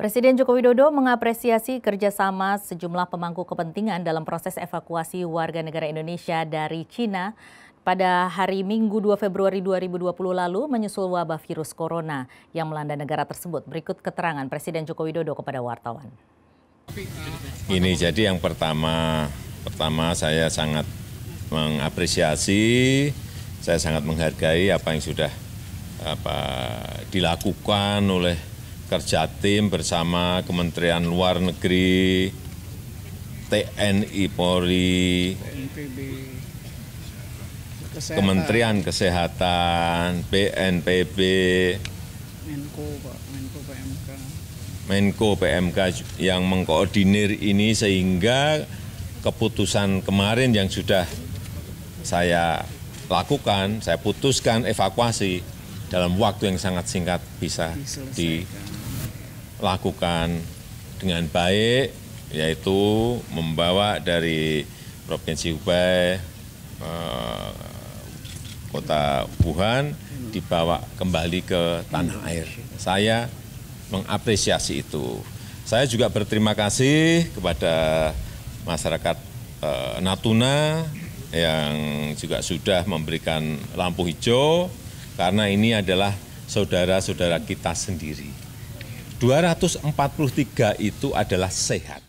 Presiden Joko Widodo mengapresiasi kerjasama sejumlah pemangku kepentingan dalam proses evakuasi warga negara Indonesia dari Cina pada hari Minggu 2 Februari 2020 lalu menyusul wabah virus corona yang melanda negara tersebut. Berikut keterangan Presiden Joko Widodo kepada wartawan. Ini jadi yang pertama, pertama saya sangat mengapresiasi, saya sangat menghargai apa yang sudah apa dilakukan oleh kerja tim bersama Kementerian Luar Negeri, TNI Polri, Kementerian Kesehatan, BNPB, Menko, PMK. Menko PMK yang mengkoordinir ini sehingga keputusan kemarin yang sudah saya lakukan, saya putuskan evakuasi dalam waktu yang sangat singkat bisa, bisa di lakukan dengan baik yaitu membawa dari Provinsi Hubei eh, kota Wuhan dibawa kembali ke tanah air. Saya mengapresiasi itu. Saya juga berterima kasih kepada masyarakat eh, Natuna yang juga sudah memberikan lampu hijau karena ini adalah saudara-saudara kita sendiri. 243 itu adalah sehat.